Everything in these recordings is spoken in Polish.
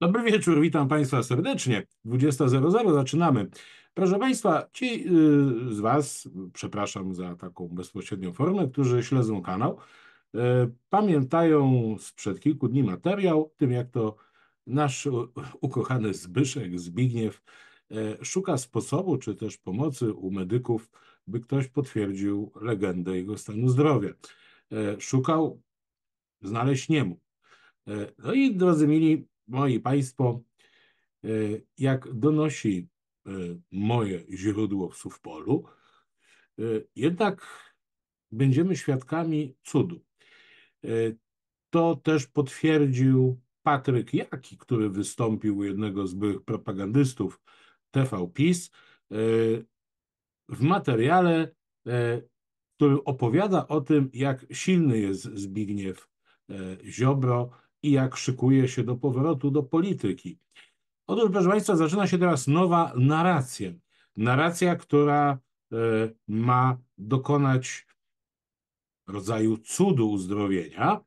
Dobry wieczór, witam Państwa serdecznie. 20.00 zaczynamy. Proszę Państwa, ci y, z Was, przepraszam za taką bezpośrednią formę, którzy śledzą kanał, y, pamiętają sprzed kilku dni materiał, tym jak to nasz ukochany Zbyszek Zbigniew y, szuka sposobu czy też pomocy u medyków, by ktoś potwierdził legendę jego stanu zdrowia. Szukał, znaleźć niemu. No i drodzy mili, Moi Państwo, e, jak donosi e, moje źródło w Suwpolu, e, jednak będziemy świadkami cudu. To też potwierdził Patryk Jaki, który wystąpił u jednego z byłych propagandystów TV PiS w materiale, który opowiada o tym, jak silny jest Zbigniew Ziobro, i jak szykuje się do powrotu do polityki. Otóż, proszę Państwa, zaczyna się teraz nowa narracja. Narracja, która e, ma dokonać rodzaju cudu uzdrowienia,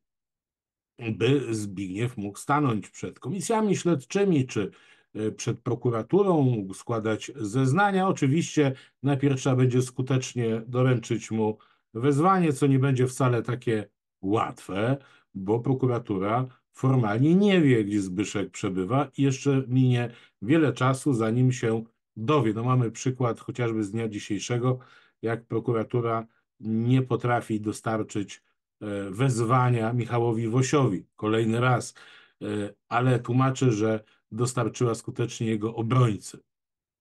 by Zbigniew mógł stanąć przed komisjami śledczymi czy e, przed prokuraturą, mógł składać zeznania. Oczywiście najpierw trzeba będzie skutecznie doręczyć mu wezwanie, co nie będzie wcale takie łatwe, bo prokuratura formalnie nie wie, gdzie Zbyszek przebywa i jeszcze minie wiele czasu, zanim się dowie. No mamy przykład chociażby z dnia dzisiejszego, jak prokuratura nie potrafi dostarczyć e, wezwania Michałowi Wosiowi kolejny raz, e, ale tłumaczy, że dostarczyła skutecznie jego obrońcy.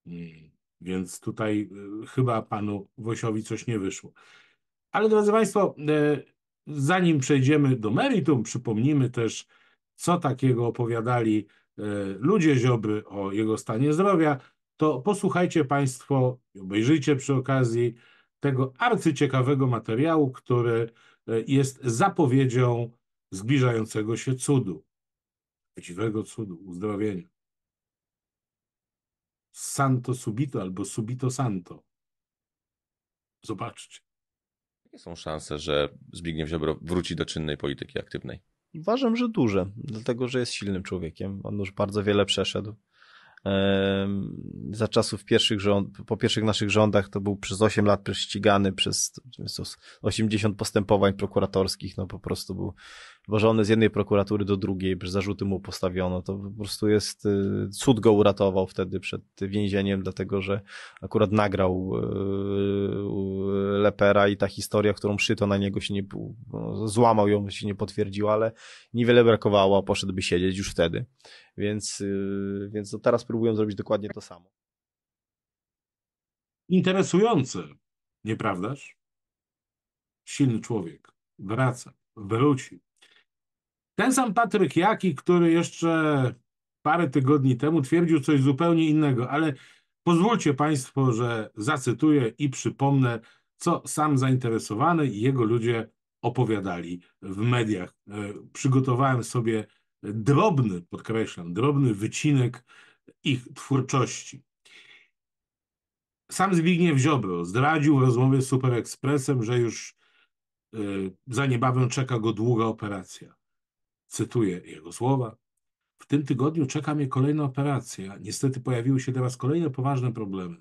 Mm, więc tutaj e, chyba panu Wosiowi coś nie wyszło. Ale drodzy Państwo, zanim przejdziemy do meritum, przypomnijmy też co takiego opowiadali e, ludzie Ziobry o jego stanie zdrowia, to posłuchajcie Państwo i obejrzyjcie przy okazji tego arcyciekawego materiału, który e, jest zapowiedzią zbliżającego się cudu, prawdziwego cudu, uzdrowienia. Santo subito albo subito santo. Zobaczcie. Jakie są szanse, że Zbigniew Ziobro wróci do czynnej polityki aktywnej? uważam, że duże, dlatego że jest silnym człowiekiem. On już bardzo wiele przeszedł za czasów pierwszych rząd, po pierwszych naszych rządach to był przez 8 lat prześcigany przez 80 postępowań prokuratorskich, no po prostu był wożony z jednej prokuratury do drugiej, przez zarzuty mu postawiono, to po prostu jest, y, cud go uratował wtedy przed więzieniem, dlatego że akurat nagrał y, Lepera i ta historia, którą szyto na niego się nie, no, złamał ją, się nie potwierdziła, ale niewiele brakowało, poszedłby siedzieć już wtedy. Więc, y, więc no teraz próbują zrobić dokładnie to samo. Interesujące, nieprawdaż? Silny człowiek. Wraca, wróci. Ten sam Patryk Jaki, który jeszcze parę tygodni temu twierdził coś zupełnie innego, ale pozwólcie Państwo, że zacytuję i przypomnę, co sam zainteresowany i jego ludzie opowiadali w mediach. E, przygotowałem sobie drobny, podkreślam, drobny wycinek ich twórczości. Sam Zbigniew Ziobro zdradził w rozmowie z Super Expressem, że już y, za niebawem czeka go długa operacja. Cytuję jego słowa. W tym tygodniu czeka mnie kolejna operacja. Niestety pojawiły się teraz kolejne poważne problemy.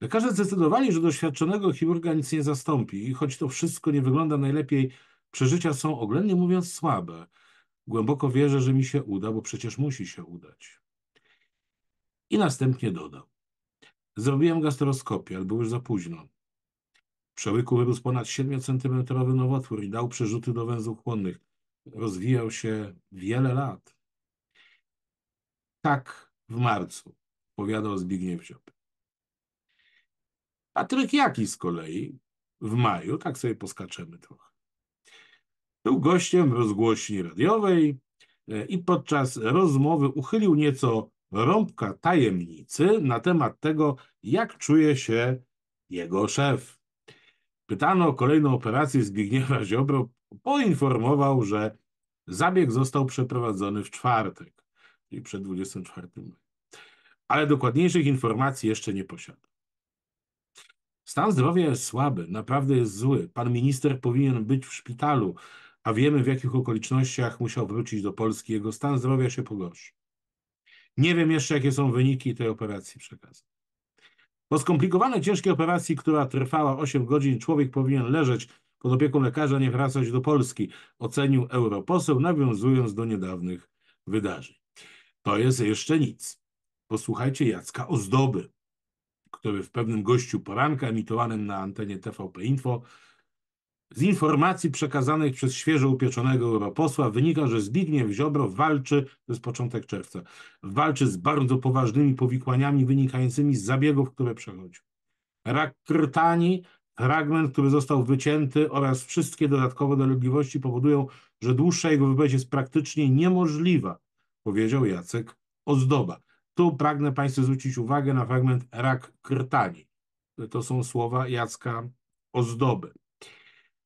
Lekarze zdecydowali, że doświadczonego chirurga nic nie zastąpi i choć to wszystko nie wygląda najlepiej, przeżycia są oględnie mówiąc słabe. Głęboko wierzę, że mi się uda, bo przecież musi się udać. I następnie dodał. Zrobiłem gastroskopię, ale było już za późno. W przełyku wyrósł ponad 7-centymetrowy nowotwór i dał przerzuty do węzłów chłonnych. Rozwijał się wiele lat. Tak w marcu, powiadał Zbigniew A Patryk Jaki z kolei w maju, tak sobie poskaczemy trochę, był gościem rozgłośni radiowej e, i podczas rozmowy uchylił nieco rąbka tajemnicy na temat tego, jak czuje się jego szef. Pytano o kolejną operację Zbigniewa Ziobro. Poinformował, że zabieg został przeprowadzony w czwartek, czyli przed 24 maja. Ale dokładniejszych informacji jeszcze nie posiada. Stan zdrowia jest słaby, naprawdę jest zły. Pan minister powinien być w szpitalu a wiemy w jakich okolicznościach musiał wrócić do Polski. Jego stan zdrowia się pogorszył. Nie wiem jeszcze, jakie są wyniki tej operacji przekazu. Po skomplikowanej, ciężkiej operacji, która trwała 8 godzin, człowiek powinien leżeć pod opieką lekarza, nie wracać do Polski, ocenił europoseł, nawiązując do niedawnych wydarzeń. To jest jeszcze nic. Posłuchajcie Jacka Ozdoby, który w pewnym gościu poranka emitowanym na antenie TVP Info z informacji przekazanych przez świeżo upieczonego europosła wynika, że Zbigniew Ziobro walczy, to jest początek czerwca, walczy z bardzo poważnymi powikłaniami wynikającymi z zabiegów, które przechodził. Rak krtani, fragment, który został wycięty oraz wszystkie dodatkowe dolegliwości powodują, że dłuższa jego wypowiedź jest praktycznie niemożliwa, powiedział Jacek Ozdoba. Tu pragnę Państwu zwrócić uwagę na fragment rak krtani. To są słowa Jacka Ozdoby.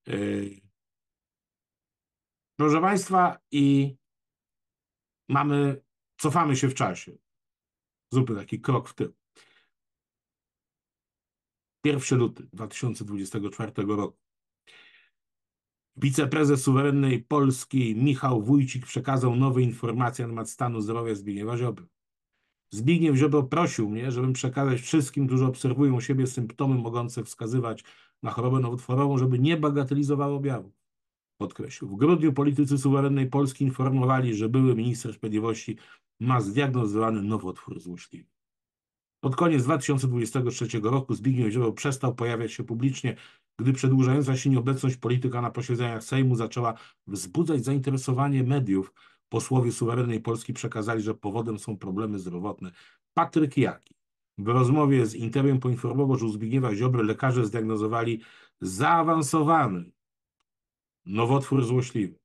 Y, proszę Państwa, i mamy, cofamy się w czasie. Zupy taki krok w tył. 1 luty 2024 roku. Wiceprezes suwerennej Polski Michał Wójcik przekazał nowe informacje na temat stanu zdrowia Zbigniewa Ziobry. Zbigniew Ziobro prosił mnie, żebym przekazać wszystkim, którzy obserwują siebie symptomy mogące wskazywać na chorobę nowotworową, żeby nie bagatelizował objawów. Podkreślił. W grudniu politycy suwerennej Polski informowali, że były minister sprawiedliwości ma zdiagnozowany nowotwór złośliwy. Pod koniec 2023 roku Zbigniew Ziobro przestał pojawiać się publicznie, gdy przedłużająca się nieobecność polityka na posiedzeniach Sejmu zaczęła wzbudzać zainteresowanie mediów, posłowie suwerennej Polski przekazali, że powodem są problemy zdrowotne. Patryk Jaki w rozmowie z Interem poinformował, że u Zbigniewa Ziobry lekarze zdiagnozowali zaawansowany nowotwór złośliwy.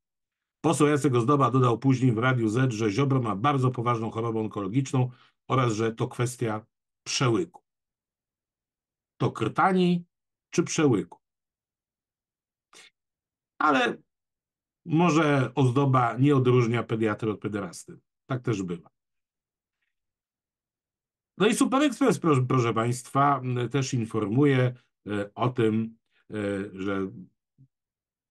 Poseł Jacek Zdoba dodał później w Radiu Z, że Ziobro ma bardzo poważną chorobę onkologiczną oraz, że to kwestia przełyku. To krtani czy przełyku? Ale może ozdoba nie odróżnia pediatry od pederasty. Tak też bywa. No i Super Express, proszę, proszę Państwa, też informuje e, o tym, e, że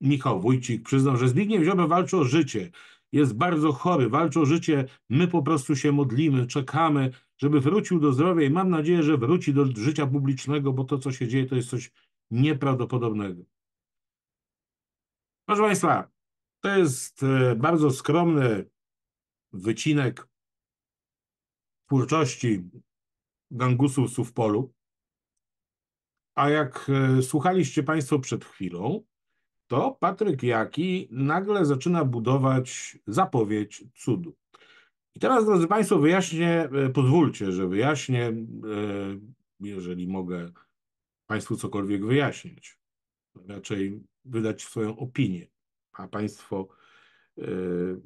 Michał Wójcik przyznał, że Zbigniew Ziobro walczy o życie. Jest bardzo chory, walczy o życie. My po prostu się modlimy, czekamy, żeby wrócił do zdrowia i mam nadzieję, że wróci do życia publicznego, bo to, co się dzieje, to jest coś nieprawdopodobnego. Proszę Państwa, to jest e, bardzo skromny wycinek twórczości gangusów Suwpolu. A jak e, słuchaliście Państwo przed chwilą, to Patryk Jaki nagle zaczyna budować zapowiedź cudu. I teraz, drodzy Państwo, wyjaśnię, e, pozwólcie, że wyjaśnię, jeżeli mogę Państwu cokolwiek wyjaśnić, raczej wydać swoją opinię a Państwo yy,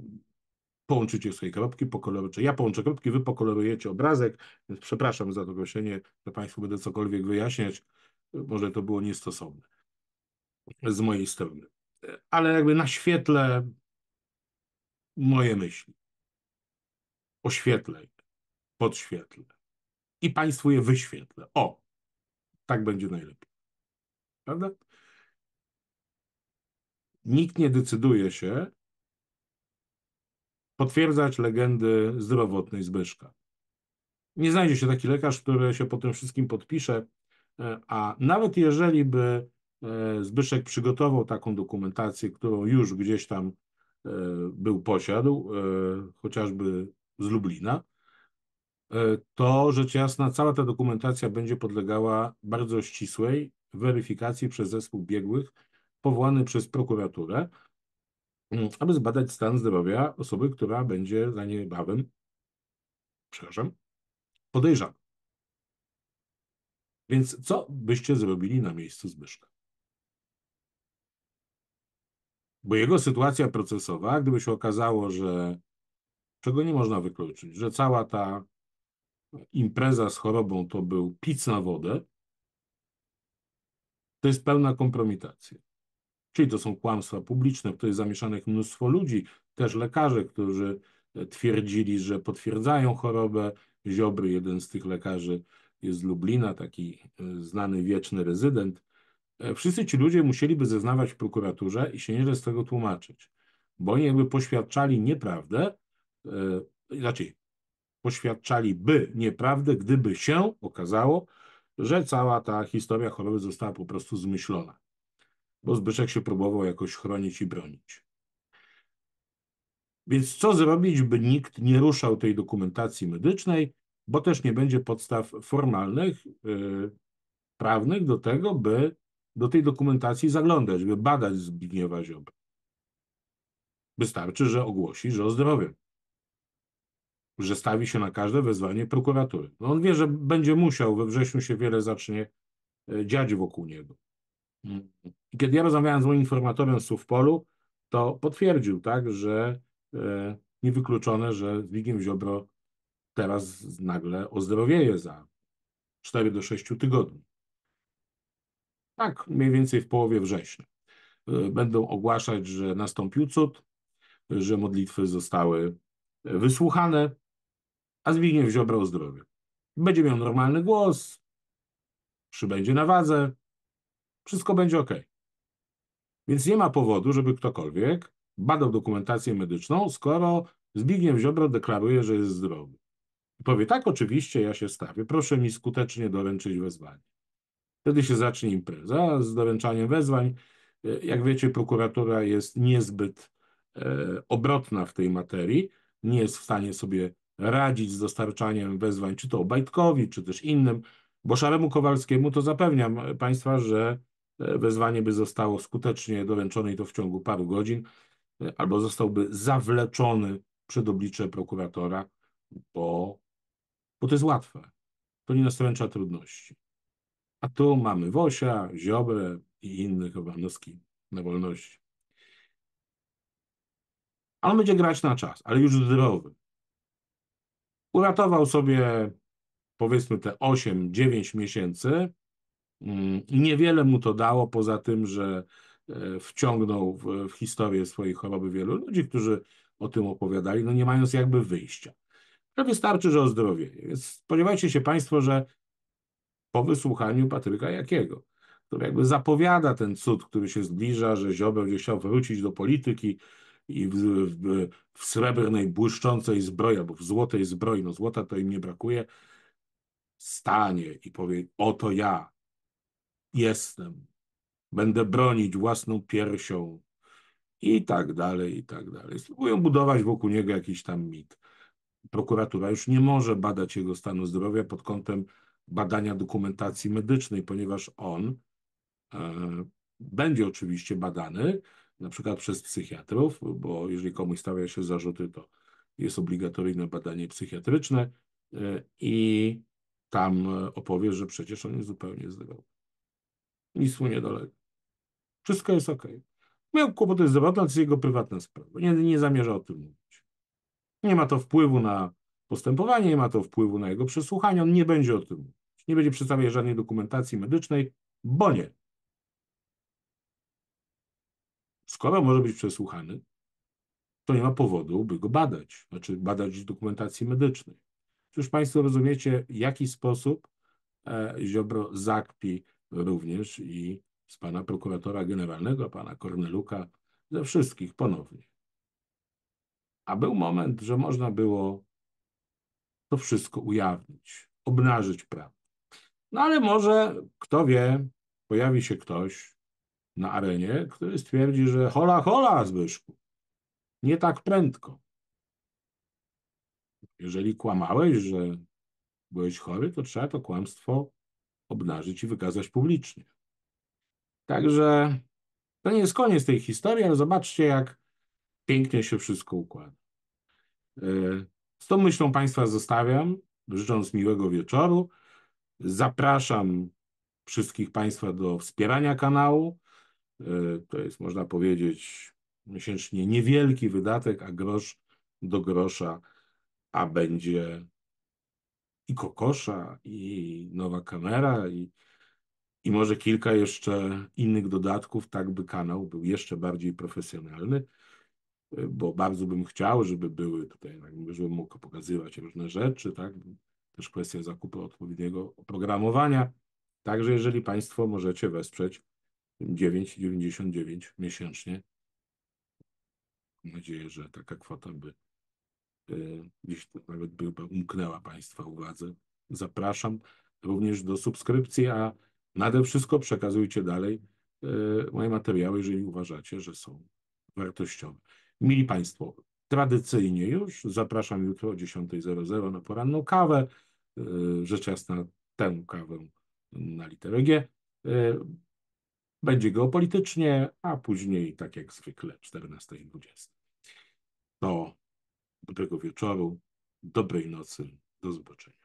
połączycie swoje kropki, pokolorujecie. Ja połączę kropki, Wy pokolorujecie obrazek, więc przepraszam za to ogłoszenie, że Państwu będę cokolwiek wyjaśniać. Może to było niestosowne z mojej strony. Ale jakby na świetle moje myśli. Oświetlę podświetlę i Państwu je wyświetlę. O, tak będzie najlepiej. Prawda? nikt nie decyduje się potwierdzać legendy zdrowotnej Zbyszka. Nie znajdzie się taki lekarz, który się po tym wszystkim podpisze, e, a nawet jeżeli by e, Zbyszek przygotował taką dokumentację, którą już gdzieś tam e, był posiadł, chociażby z Lublina, to rzecz jasna cała ta dokumentacja będzie podlegała bardzo ścisłej weryfikacji przez zespół biegłych, powołany przez prokuraturę, mm, aby zbadać stan zdrowia osoby, która będzie za niebawem, przepraszam, podejrzana. Więc co byście zrobili na miejscu Zbyszka? Bo jego sytuacja procesowa, gdyby się okazało, że czego nie można wykluczyć, że cała ta impreza z chorobą to był pic na wodę, to jest pełna kompromitacja. Czyli to są kłamstwa publiczne, w które jest zamieszanych mnóstwo ludzi, też lekarze, którzy e, twierdzili, że potwierdzają chorobę Ziobry. Jeden z tych lekarzy jest z Lublina, taki e, znany wieczny rezydent. E, wszyscy ci ludzie musieliby zeznawać w prokuraturze i się nieźle z tego tłumaczyć, bo oni jakby poświadczali nieprawdę, inaczej, poświadczaliby nieprawdę, gdyby się okazało, że cała ta historia choroby została po prostu zmyślona bo Zbyszek się próbował jakoś chronić i bronić. Więc co zrobić, by nikt nie ruszał tej dokumentacji medycznej, bo też nie będzie podstaw formalnych, yy, prawnych do tego, by do tej dokumentacji zaglądać, by badać Zbigniewa Ziobrę. Wystarczy, że ogłosi, że o zdrowiu, że stawi się na każde wezwanie prokuratury. No on wie, że będzie musiał, we wrześniu się wiele zacznie y, dziać wokół niego. Mm. I kiedy ja rozmawiałem z moim informatorem z Suwpolu, to potwierdził, tak, że e, niewykluczone, że Zbigniew Ziobro teraz nagle ozdrowieje za 4 do 6 tygodni. Tak, mniej więcej w połowie września. E, będą ogłaszać, że nastąpił cud, że modlitwy zostały wysłuchane, a Zbigniew Ziobro ozdrowie. Będzie miał normalny głos, przybędzie na wadze, wszystko będzie ok. Więc nie ma powodu, żeby ktokolwiek badał dokumentację medyczną, skoro Zbigniew Ziobro deklaruje, że jest zdrowy. I powie, tak, oczywiście, ja się stawię, proszę mi skutecznie doręczyć wezwanie. Wtedy się zacznie impreza z doręczaniem wezwań. E, jak wiecie, prokuratura jest niezbyt e, obrotna w tej materii, nie jest w stanie sobie radzić z dostarczaniem wezwań, czy to Obajtkowi, czy też innym, bo Szaremu Kowalskiemu to zapewniam e, Państwa, że E, wezwanie by zostało skutecznie doręczone i to w ciągu paru godzin, e, albo zostałby zawleczony przed oblicze prokuratora, bo, bo to jest łatwe. To nie nastręcza trudności. A tu mamy Wosia, Ziobę i innych Obanowski na wolności. A on będzie grać na czas, ale już zdrowy. Uratował sobie powiedzmy te 8-9 miesięcy, Mm, niewiele mu to dało, poza tym, że e, wciągnął w, w historię swojej choroby wielu ludzi, którzy o tym opowiadali, no nie mając jakby wyjścia. To wystarczy, że ozdrowienie. Więc spodziewajcie się Państwo, że po wysłuchaniu Patryka Jakiego, który jakby zapowiada ten cud, który się zbliża, że Ziobro będzie chciał wrócić do polityki i w, w, w srebrnej, błyszczącej zbroi, albo w złotej zbroi, no złota to im nie brakuje, stanie i powie, oto ja, jestem, będę bronić własną piersią i tak dalej, i tak dalej. Spróbują budować wokół niego jakiś tam mit. Prokuratura już nie może badać jego stanu zdrowia pod kątem badania dokumentacji medycznej, ponieważ on e, będzie oczywiście badany, na przykład przez psychiatrów, bo jeżeli komuś stawia się zarzuty, to jest obligatoryjne badanie psychiatryczne e, i tam e, opowie, że przecież on jest zupełnie zdrowy mu nie dolega. Wszystko jest ok. Miał kłopoty z debatą, to jest jego prywatna sprawa. Nie, nie zamierza o tym mówić. Nie ma to wpływu na postępowanie, nie ma to wpływu na jego przesłuchanie. On nie będzie o tym mówić. Nie będzie przedstawiać żadnej dokumentacji medycznej, bo nie. Skoro może być przesłuchany, to nie ma powodu, by go badać, znaczy badać dokumentacji medycznej. Czy już Państwo rozumiecie, w jaki sposób e, Ziobro zakpi również i z pana prokuratora generalnego, pana Korneluka, ze wszystkich ponownie. A był moment, że można było to wszystko ujawnić, obnażyć prawdę. No ale może, kto wie, pojawi się ktoś na arenie, który stwierdzi, że hola, hola, Zbyszku, nie tak prędko. Jeżeli kłamałeś, że byłeś chory, to trzeba to kłamstwo obnażyć i wykazać publicznie. Także to nie jest koniec tej historii, ale zobaczcie, jak pięknie się wszystko układa. E, z tą myślą Państwa zostawiam, życząc miłego wieczoru. Zapraszam wszystkich Państwa do wspierania kanału. E, to jest, można powiedzieć, miesięcznie niewielki wydatek, a grosz do grosza, a będzie i Kokosza, i nowa kamera, i, i może kilka jeszcze innych dodatków, tak by kanał był jeszcze bardziej profesjonalny, y, bo bardzo bym chciał, żeby były tutaj, tak, żebym mógł pokazywać różne rzeczy, tak? Też kwestia zakupu odpowiedniego oprogramowania. Także jeżeli Państwo możecie wesprzeć 9,99 miesięcznie, mam nadzieję, że taka kwota by E, gdzieś nawet by, umknęła Państwa uwadze. Zapraszam również do subskrypcji, a nade wszystko przekazujcie dalej e, moje materiały, jeżeli uważacie, że są wartościowe. Mili Państwo, tradycyjnie już zapraszam jutro o 10.00 na poranną kawę. E, rzecz jasna tę kawę na literę G. Będzie geopolitycznie, a później tak jak zwykle 14.20. To dobrego wieczoru, dobrej nocy, do zobaczenia.